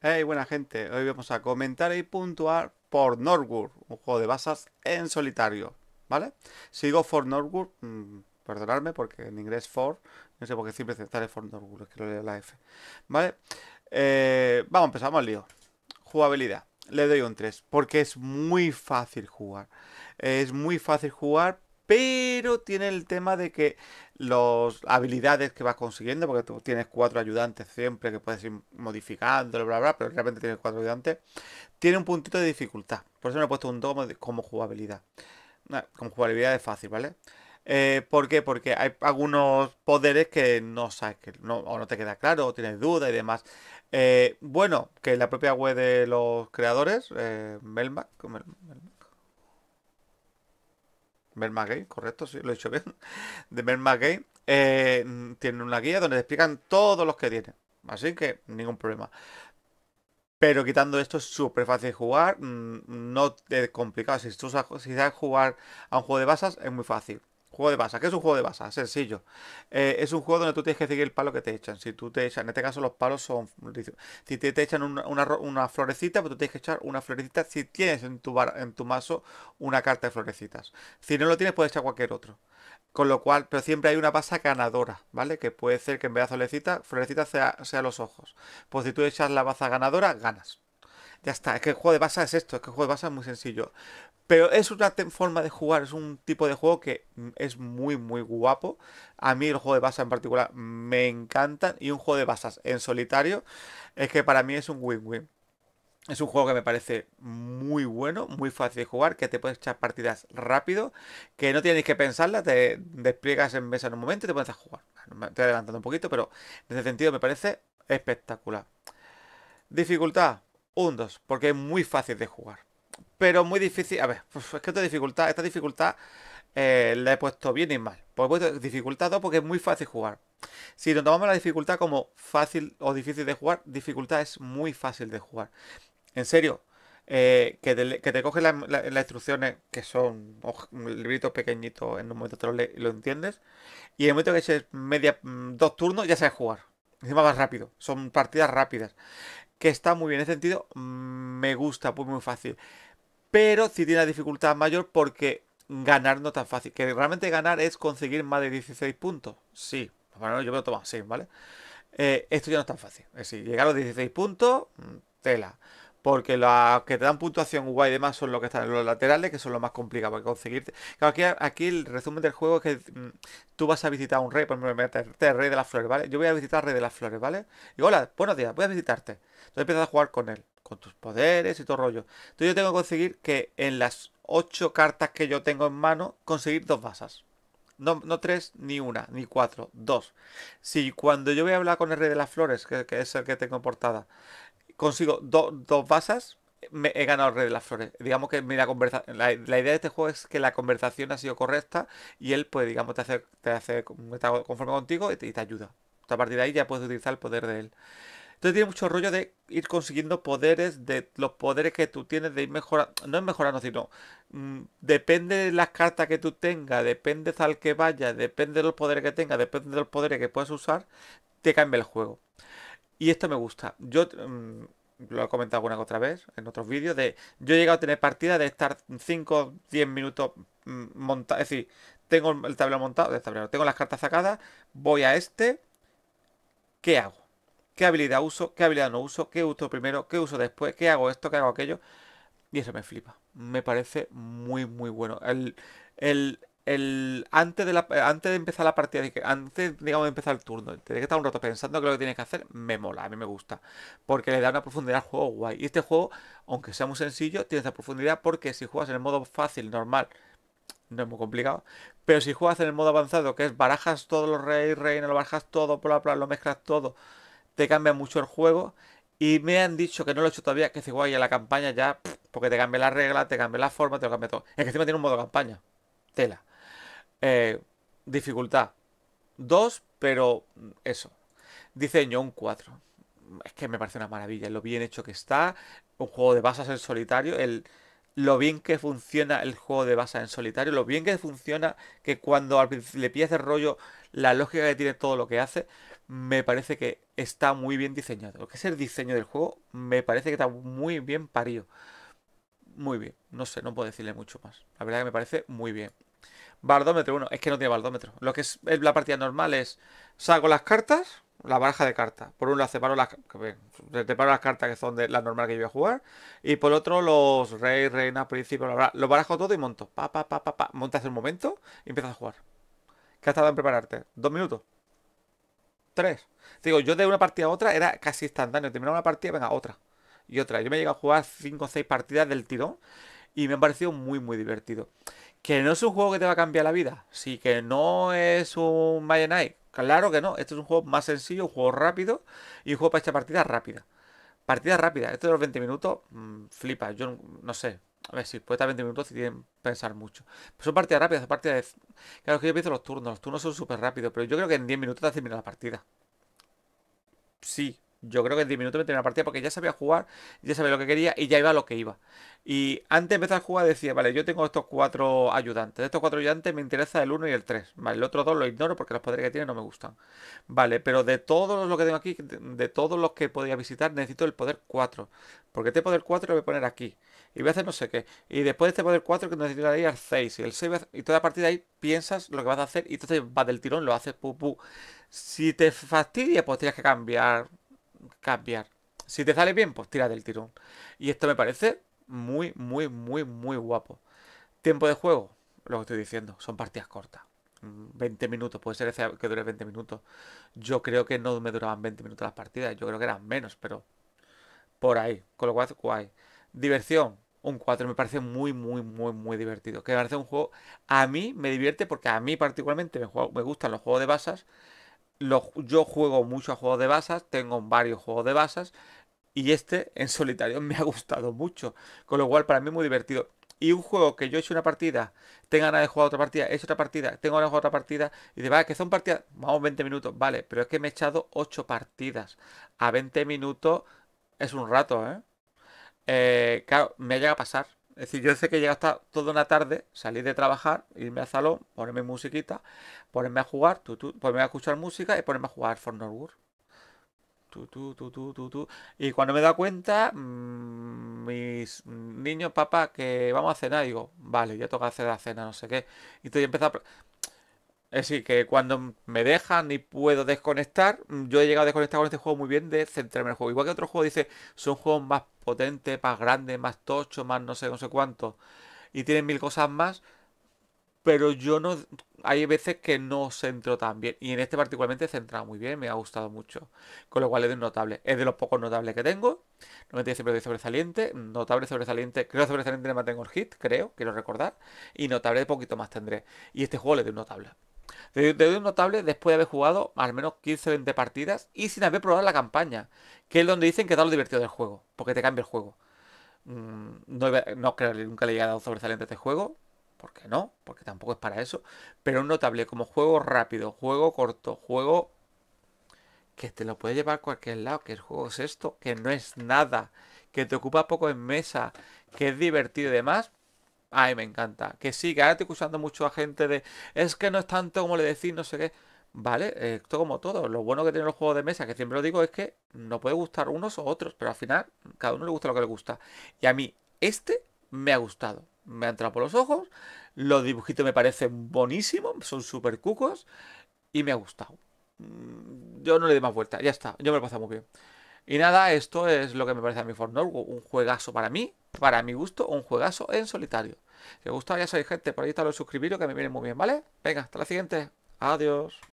Hey, buena gente, hoy vamos a comentar y puntuar por Norwood, un juego de basas en solitario, ¿vale? Sigo for Norwood, perdonarme mm, perdonadme porque en inglés for, no sé por qué siempre sale for Norwood, es que lo leo la F, ¿vale? Eh, vamos, empezamos el lío. Jugabilidad, le doy un 3, porque es muy fácil jugar. Es muy fácil jugar pero tiene el tema de que las habilidades que vas consiguiendo, porque tú tienes cuatro ayudantes siempre que puedes ir modificando, bla, bla, pero realmente tienes cuatro ayudantes, tiene un puntito de dificultad. Por eso me he puesto un 2 como, como, jugabilidad. Ah, como jugabilidad es fácil, ¿vale? Eh, ¿Por qué? Porque hay algunos poderes que no sabes, que no, o no te queda claro, o tienes duda y demás. Eh, bueno, que la propia web de los creadores, eh, Melmac, Mermagay, correcto, sí, lo he hecho bien, de Mermagay, eh, tiene una guía donde te explican todos los que tiene. Así que ningún problema. Pero quitando esto es súper fácil jugar, mm, no es complicado. Si sabes jugar a un juego de basas es muy fácil. Juego de basa. que es un juego de basa? Sencillo. Eh, es un juego donde tú tienes que seguir el palo que te echan. Si tú te echan, en este caso los palos son. Si te, echan una, florecita, pues tú tienes que echar una florecita si tienes en tu, bar, en tu mazo una carta de florecitas. Si no lo tienes, puedes echar cualquier otro. Con lo cual, pero siempre hay una basa ganadora, ¿vale? Que puede ser que en vez de florecita, florecita sea, sea los ojos. Pues si tú echas la baza ganadora, ganas ya está, es que el juego de basas es esto, es que el juego de basas es muy sencillo. Pero es una forma de jugar, es un tipo de juego que mm, es muy, muy guapo. A mí el juego de basas en particular me encanta, y un juego de basas en solitario es que para mí es un win-win. Es un juego que me parece muy bueno, muy fácil de jugar, que te puedes echar partidas rápido, que no tienes que pensarla, te despliegas en mesa en un momento y te pones a jugar. estoy adelantando un poquito, pero en ese sentido me parece espectacular. Dificultad, un 2, porque es muy fácil de jugar. Pero muy difícil. A ver, pues, es que esta dificultad, esta dificultad eh, la he puesto bien y mal. Pues he puesto dificultad 2 porque es muy fácil jugar. Si nos tomamos la dificultad como fácil o difícil de jugar, dificultad es muy fácil de jugar. En serio, eh, que, te, que coges las instrucciones que son libritos pequeñitos, en un momento te lo, lo entiendes, y en el momento que eches media, mm, dos turnos ya sabes jugar. Encima más rápido, son partidas rápidas que está muy bien. En ese sentido, mm, me gusta, pues muy fácil. Pero si tiene la dificultad mayor porque ganar no tan fácil. Que realmente ganar es conseguir más de 16 puntos. Sí, bueno, yo me lo tomo así ¿vale? Eh, esto ya no es tan fácil. Es decir, llegar a los 16 puntos, mm, tela. Porque las que te dan puntuación guay y demás son los que están en los laterales, que son los más complicados para conseguirte. aquí, aquí el resumen del juego es que mm, tú vas a visitar a un rey, por ejemplo, meterte rey de las flores, ¿vale? Yo voy a visitar rey de las flores, ¿vale? Y hola, buenos días, voy a visitarte. Entonces empiezas a jugar con él, con tus poderes y todo rollo. Entonces yo tengo que conseguir que en las ocho cartas que yo tengo en mano, conseguir dos basas. No, tres, ni una, ni cuatro, dos. Si cuando yo voy a hablar con el rey de las flores, que, es el que tengo portada, consigo dos basas, me he ganado el rey de las flores. Digamos que mira, conversa la, la, idea de este juego es que la conversación ha sido correcta y él, pues, digamos, te hace, te hace conforme contigo y te, y te ayuda. A partir de ahí ya puedes utilizar el poder de él. Entonces tiene mucho rollo de ir consiguiendo poderes, de los poderes que tú tienes, de ir mejorando, no es mejorando, sino mm, depende de las cartas que tú tengas, depende al que vaya depende de los poderes que tengas, depende de los poderes que puedas usar, te cambia el juego. Y esto me gusta. Yo mm, lo he comentado alguna otra vez en otros vídeos, de yo he llegado a tener partidas de estar 5 10 minutos mm, Montado, es decir, tengo el tablero montado, tengo las cartas sacadas, voy a este, ¿qué hago? qué habilidad uso, qué habilidad no uso, qué uso primero, qué uso después, qué hago esto, qué hago aquello. Y eso me flipa. Me parece muy, muy bueno. El, el, antes, de la, antes de empezar la partida, antes digamos, de empezar el turno, Tienes que estar un rato pensando qué es lo que tienes que hacer, me mola, a mí me gusta. Porque le da una profundidad al juego guay. Y este juego, aunque sea muy sencillo, tiene esa profundidad porque si juegas en el modo fácil, normal, no es muy complicado. Pero si juegas en el modo avanzado, que es barajas todos los reyes, reinas lo barajas todo, bla, lo mezclas todo te cambia mucho el juego. Y me han dicho que no lo he hecho todavía, que es igual, ya la campaña ya, porque te cambia la regla, te cambia la forma, te cambia todo. Es que encima tiene un modo campaña. Tela. Eh, dificultad. Dos. pero eso. Diseño un 4. Es que me parece una maravilla lo bien hecho que está. Un juego de a en solitario. El, lo bien que funciona el juego de base en solitario, lo bien que funciona que cuando le pillas ese rollo la lógica que tiene todo lo que hace, me parece que está muy bien diseñado. Lo que es el diseño del juego, me parece que está muy bien parido. Muy bien, no sé, no puedo decirle mucho más. La verdad que me parece muy bien. Bardómetro uno. es que no tiene bardómetro. Lo que es, la partida normal es, saco las cartas, la baraja de cartas. Por un lado separo las, separo las cartas que son de la normal que yo voy a jugar. Y por otro los reyes, reina, príncipes, Lo barajo todo y monto. Pa, pa, pa, pa, pa. Montas un momento y empiezas a jugar. ¿Qué has tardado en prepararte? ¿Dos minutos? ¿Tres? digo, yo de una partida a otra era casi instantáneo. Terminaba una partida, venga, otra. Y otra. Yo me he llegado a jugar cinco o seis partidas del tirón. Y me ha parecido muy, muy divertido. Que no es un juego que te va a cambiar la vida. Sí, que no es un Maya Claro que no. esto es un juego más sencillo, un juego rápido y un juego para esta partida rápida. Partida rápida. Esto de los 20 minutos, mm, flipa. Yo no sé. A ver, si puede estar 20 minutos y pensar mucho. Pero son partidas rápidas, son partidas de... Claro, que yo pienso los turnos. Los turnos son súper rápidos, pero yo creo que en 10 minutos te terminado la partida. Sí, yo creo que en 10 minutos me tenía la partida porque ya sabía jugar, ya sabía lo que quería y ya iba lo que iba. Y antes de empezar a jugar decía, vale, yo tengo estos cuatro ayudantes. De estos cuatro ayudantes me interesa el 1 y el 3. Vale, el otro dos lo ignoro porque los poderes que tiene no me gustan. Vale, pero de todos los que tengo aquí, de todos los que podía visitar, necesito el poder 4. Porque este poder 4 lo voy a poner aquí. Y voy a hacer no sé qué. Y después de este poder 4 que necesitaría el 6. Y el 6 y toda la partida ahí piensas lo que vas a hacer. Y entonces va del tirón, lo haces Si te fastidia, pues tienes que cambiar cambiar. Si te sale bien, pues tira del tirón. Y esto me parece muy, muy, muy, muy guapo. Tiempo de juego, lo que estoy diciendo, son partidas cortas. 20 minutos, puede ser que dure 20 minutos. Yo creo que no me duraban 20 minutos las partidas, yo creo que eran menos, pero por ahí. Con lo cual, guay. Diversión, un 4. Me parece muy, muy, muy, muy divertido. Que me parece un juego. A mí me divierte porque a mí, particularmente, me, me gustan los juegos de basas yo juego mucho a juegos de basas, tengo varios juegos de basas y este en solitario me ha gustado mucho, con lo cual para mí es muy divertido. Y un juego que yo he hecho una partida, tengo ganas de jugar otra partida, he hecho otra partida, tengo ganas de jugar otra partida, y de vale, que son partidas, vamos 20 minutos, vale, pero es que me he echado 8 partidas. A 20 minutos es un rato, ¿eh? eh claro, me llega a pasar. Es decir, yo sé que llega hasta toda una tarde, salir de trabajar, irme al salón, ponerme musiquita, ponerme a jugar, tú, ponerme a escuchar música y ponerme a jugar For Norwood. Tú, tú, tú, Y cuando me da cuenta, mm, mis niños, papá, que vamos a cenar, digo, vale, ya toca hacer la cena, no sé qué. Y entonces empieza a es decir, que cuando me dejan y puedo desconectar, mm, yo he llegado a desconectar con este juego muy bien de centrarme en el juego. Igual que otro juego dice, son juegos más potentes, más grandes, más tochos, más no sé, no sé cuánto. Y tienen mil cosas más. Pero yo no. Hay veces que no centro tan bien. Y en este particularmente he centrado muy bien, me ha gustado mucho. Con lo cual es notable. Es de los pocos notables que tengo. No me tiene siempre de sobresaliente. Notable sobresaliente. Creo sobresaliente le mantengo el hit, creo, quiero recordar. Y notable de poquito más tendré. Y este juego le doy un notable. Te doy un notable después de haber jugado al menos 15-20 partidas y sin haber probado la campaña, que es donde dicen que da lo divertido del juego, porque te cambia el juego. Mm, no, creo que nunca le haya dado sobresaliente a este juego, porque no, porque tampoco es para eso, pero un notable como juego rápido, juego corto, juego que te lo puede llevar a cualquier lado, que el juego es esto, que no es nada, que te ocupa poco en mesa, que es divertido y demás, Ay, me encanta. Que sí, que ahora estoy escuchando mucho a gente de. Es que no es tanto como le decís, no sé qué. Vale, esto como todo. Lo bueno que tiene los juegos de mesa, que siempre lo digo, es que no puede gustar unos o otros, pero al final cada uno le gusta lo que le gusta. Y a mí, este me ha gustado. Me ha entrado por los ojos. Los dibujitos me parecen buenísimos, son súper cucos. Y me ha gustado. Mm, yo no le di más vuelta, ya está. Yo me lo he muy bien. Y nada, esto es lo que me parece a mí For un juegazo para mí, para mi gusto, un juegazo en solitario. Si os gusta, ya sabéis, gente, por ahí está los suscribiros que me viene muy bien, ¿vale? Venga, hasta la siguiente. Adiós.